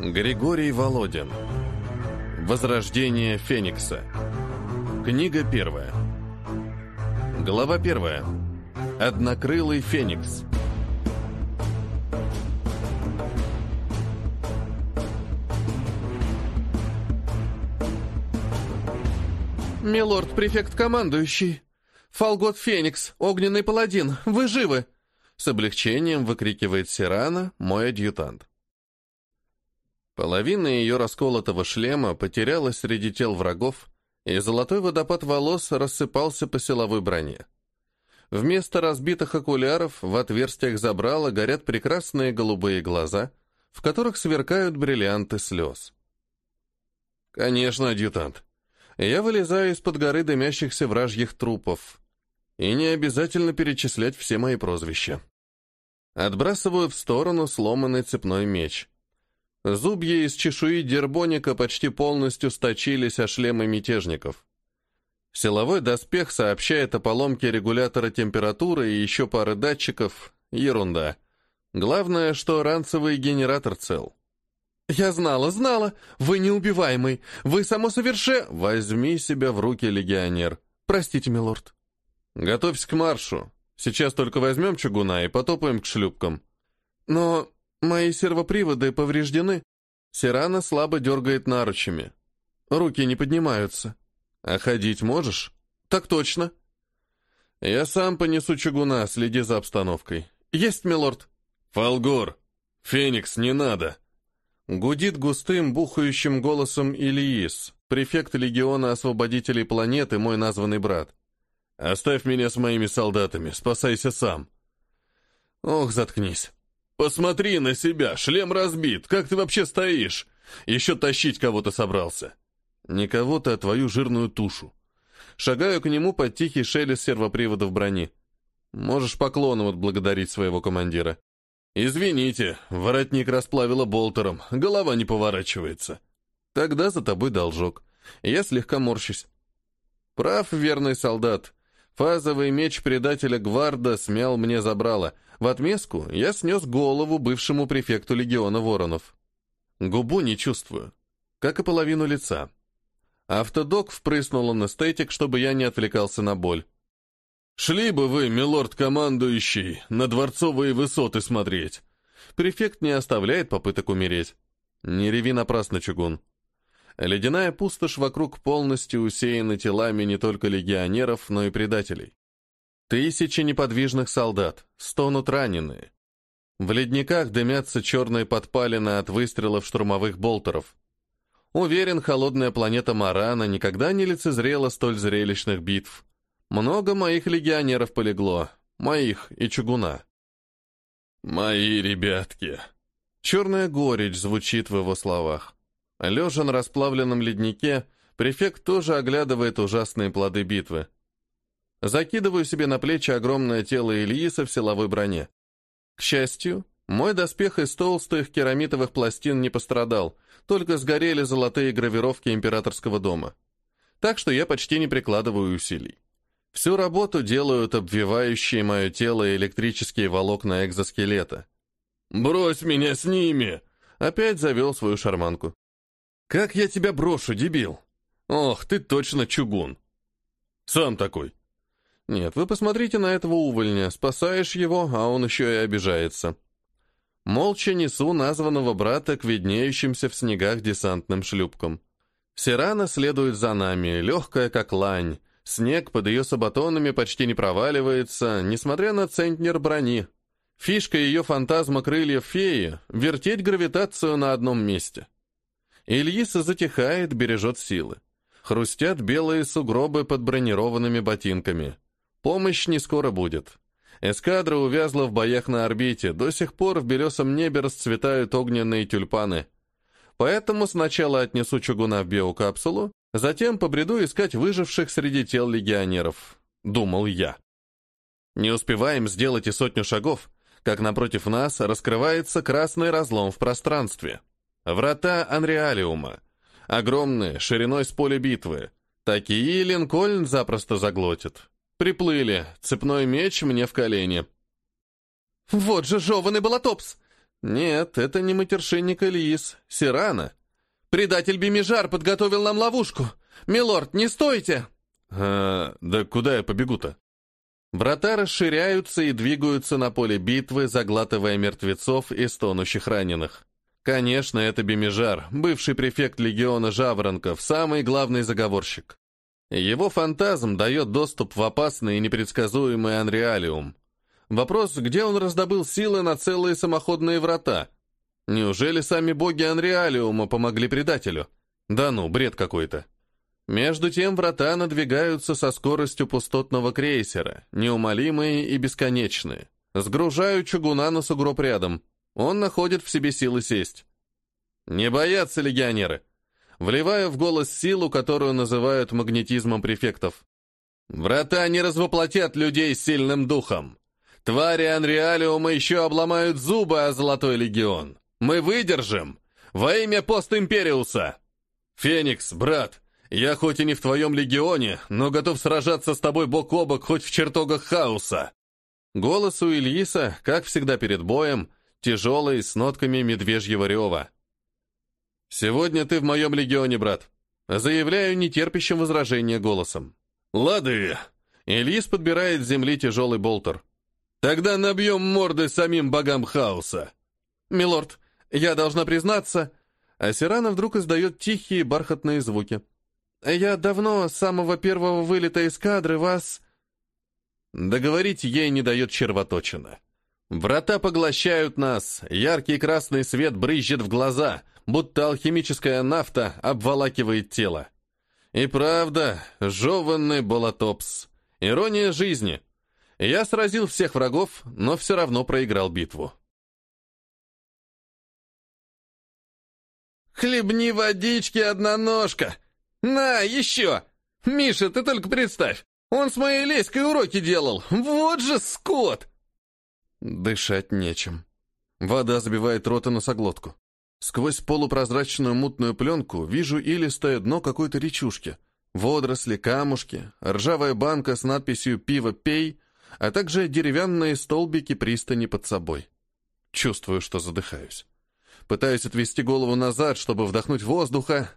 Григорий Володин. Возрождение Феникса. Книга первая. Глава первая. Однокрылый Феникс. «Милорд-префект командующий! Фалгот Феникс, огненный паладин, вы живы!» С облегчением выкрикивает Сирана, мой адъютант. Половина ее расколотого шлема потерялась среди тел врагов, и золотой водопад волос рассыпался по силовой броне. Вместо разбитых окуляров в отверстиях забрала горят прекрасные голубые глаза, в которых сверкают бриллианты слез. «Конечно, адъютант. Я вылезаю из-под горы дымящихся вражьих трупов. И не обязательно перечислять все мои прозвища. Отбрасываю в сторону сломанный цепной меч» Зубья из чешуи дербоника почти полностью сточились о шлемы мятежников. Силовой доспех сообщает о поломке регулятора температуры и еще пары датчиков. Ерунда. Главное, что ранцевый генератор цел. «Я знала, знала! Вы неубиваемый! Вы само соверше...» «Возьми себя в руки, легионер!» «Простите, милорд!» «Готовься к маршу! Сейчас только возьмем чугуна и потопаем к шлюпкам!» «Но Мои сервоприводы повреждены. Сирана слабо дергает наручами. Руки не поднимаются. А ходить можешь? Так точно. Я сам понесу чугуна, следи за обстановкой. Есть, милорд. Фалгор. Феникс, не надо. Гудит густым, бухающим голосом Ильис, префект легиона освободителей планеты, мой названный брат. Оставь меня с моими солдатами, спасайся сам. Ох, заткнись. «Посмотри на себя, шлем разбит, как ты вообще стоишь? Еще тащить кого-то собрался». «Не кого-то, а твою жирную тушу». Шагаю к нему под тихий шелест сервоприводов брони. Можешь поклоном отблагодарить своего командира. «Извините, воротник расплавило болтером, голова не поворачивается». «Тогда за тобой должок». Я слегка морщусь. «Прав, верный солдат. Фазовый меч предателя Гварда смял мне забрало. В отместку я снес голову бывшему префекту легиона воронов. Губу не чувствую, как и половину лица. Автодок впрыснул анестетик, чтобы я не отвлекался на боль. «Шли бы вы, милорд-командующий, на дворцовые высоты смотреть!» Префект не оставляет попыток умереть. «Не реви напрасно, чугун. Ледяная пустошь вокруг полностью усеяна телами не только легионеров, но и предателей. Тысячи неподвижных солдат, стонут раненые. В ледниках дымятся черные подпалины от выстрелов штурмовых болтеров. Уверен, холодная планета Марана никогда не лицезрела столь зрелищных битв. Много моих легионеров полегло, моих и чугуна. «Мои ребятки!» Черная горечь звучит в его словах. Лежа на расплавленном леднике, префект тоже оглядывает ужасные плоды битвы. Закидываю себе на плечи огромное тело Ильиса в силовой броне. К счастью, мой доспех из толстых керамитовых пластин не пострадал, только сгорели золотые гравировки императорского дома. Так что я почти не прикладываю усилий. Всю работу делают обвивающие мое тело электрические волокна экзоскелета. «Брось меня с ними!» Опять завел свою шарманку. «Как я тебя брошу, дебил? Ох, ты точно чугун!» «Сам такой!» «Нет, вы посмотрите на этого увольня. Спасаешь его, а он еще и обижается». Молча несу названного брата к виднеющимся в снегах десантным шлюпкам. Сирана следует за нами, легкая как лань. Снег под ее сабатонами почти не проваливается, несмотря на центнер брони. Фишка ее фантазма крыльев феи — вертеть гравитацию на одном месте. Ильиса затихает, бережет силы. Хрустят белые сугробы под бронированными ботинками. Помощь не скоро будет. Эскадра увязла в боях на орбите, до сих пор в белесом небе расцветают огненные тюльпаны. Поэтому сначала отнесу чугуна в биокапсулу, затем побреду искать выживших среди тел легионеров. Думал я. Не успеваем сделать и сотню шагов, как напротив нас раскрывается красный разлом в пространстве. Врата Анреалиума. Огромные, шириной с поля битвы. Такие Линкольн запросто заглотит. Приплыли, цепной меч мне в колени. «Вот же жеванный Балатопс!» «Нет, это не матершинник Элиис, Сирана. Предатель Бимижар подготовил нам ловушку. Милорд, не стойте!» «А, да куда я побегу-то?» Врата расширяются и двигаются на поле битвы, заглатывая мертвецов и стонущих раненых. Конечно, это Бемижар, бывший префект легиона Жаворонков, самый главный заговорщик. Его фантазм дает доступ в опасный и непредсказуемый Анреалиум. Вопрос, где он раздобыл силы на целые самоходные врата? Неужели сами боги Анреалиума помогли предателю? Да ну, бред какой-то. Между тем врата надвигаются со скоростью пустотного крейсера, неумолимые и бесконечные. Сгружаю чугуна на сугроб рядом — он находит в себе силы сесть. Не боятся легионеры. Вливая в голос силу, которую называют магнетизмом префектов. Врата не развоплотят людей с сильным духом. Твари Анреалиума еще обломают зубы о Золотой Легион. Мы выдержим! Во имя постимпериуса! Феникс, брат, я хоть и не в твоем Легионе, но готов сражаться с тобой бок о бок хоть в чертогах хаоса. Голос у Ильиса, как всегда перед боем, тяжелый, с нотками медвежьего рева. «Сегодня ты в моем легионе, брат», — заявляю нетерпящим возражения голосом. «Лады!» — Ильис подбирает с земли тяжелый болтер. «Тогда набьем морды самим богам хаоса!» «Милорд, я должна признаться...» Асирана вдруг издает тихие бархатные звуки. «Я давно, с самого первого вылета из кадры, вас...» Договорить ей не дает червоточина. Врата поглощают нас, яркий красный свет брызжет в глаза, будто алхимическая нафта обволакивает тело. И правда, жеванный Болотопс. Ирония жизни. Я сразил всех врагов, но все равно проиграл битву. «Хлебни водички, одноножка! На, еще! Миша, ты только представь! Он с моей леськой уроки делал! Вот же скот!» Дышать нечем. Вода забивает рот и носоглотку. Сквозь полупрозрачную мутную пленку вижу илистое дно какой-то речушки. Водоросли, камушки, ржавая банка с надписью «Пиво пей», а также деревянные столбики пристани под собой. Чувствую, что задыхаюсь. Пытаюсь отвести голову назад, чтобы вдохнуть воздуха.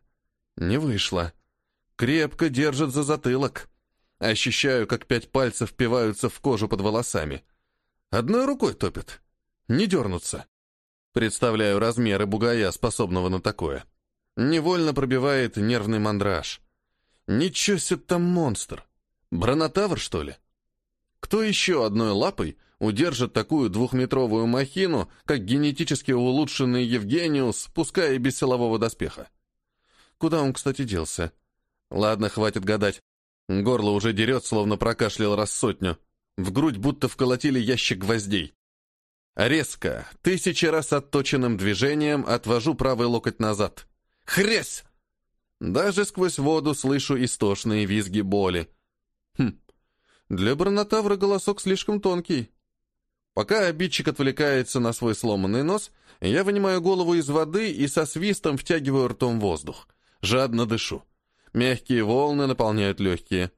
Не вышло. Крепко держит за затылок. Ощущаю, как пять пальцев впиваются в кожу под волосами. — Одной рукой топит. Не дернуться. Представляю размеры бугая, способного на такое. Невольно пробивает нервный мандраж. Ничего себе там монстр. Бронотавр, что ли? Кто еще одной лапой удержит такую двухметровую махину, как генетически улучшенный Евгениус, пускай и без силового доспеха? Куда он, кстати, делся? Ладно, хватит гадать. Горло уже дерет, словно прокашлял раз сотню. В грудь будто вколотили ящик гвоздей. Резко, тысячи раз отточенным движением отвожу правый локоть назад. Хресь! Даже сквозь воду слышу истошные визги боли. Хм, для бронотавра голосок слишком тонкий. Пока обидчик отвлекается на свой сломанный нос, я вынимаю голову из воды и со свистом втягиваю ртом воздух. Жадно дышу. Мягкие волны наполняют легкие.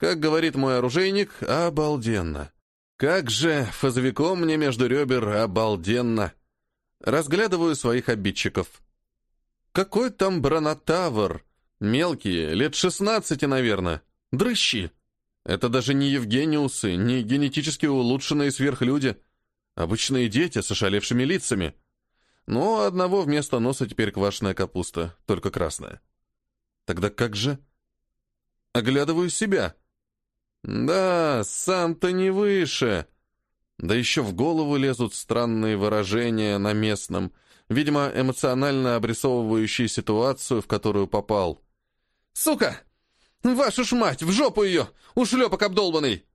Как говорит мой оружейник, обалденно. Как же, фазовиком мне между ребер обалденно. Разглядываю своих обидчиков. Какой там бронотавр? Мелкие, лет 16, наверное. Дрыщи. Это даже не Евгениусы, не генетически улучшенные сверхлюди. Обычные дети с ошалевшими лицами. Но ну, одного вместо носа теперь квашеная капуста, только красная. Тогда как же? Оглядываю себя. Да, сам-то не выше. Да еще в голову лезут странные выражения на местном, видимо, эмоционально обрисовывающие ситуацию, в которую попал. «Сука! Вашу ж мать! В жопу ее! Ушлепок обдолбанный!»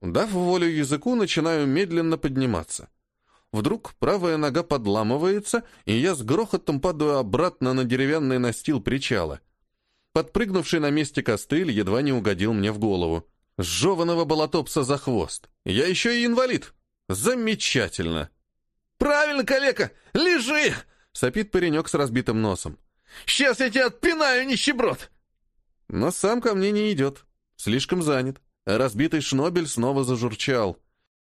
Дав волю языку, начинаю медленно подниматься. Вдруг правая нога подламывается, и я с грохотом падаю обратно на деревянный настил причала. Подпрыгнувший на месте костыль едва не угодил мне в голову. Жеваного болотопса за хвост. Я еще и инвалид. Замечательно. Правильно, калека, лежи! Сопит паренек с разбитым носом. Сейчас я тебя отпинаю, нищеброд! Но сам ко мне не идет. Слишком занят. Разбитый шнобель снова зажурчал.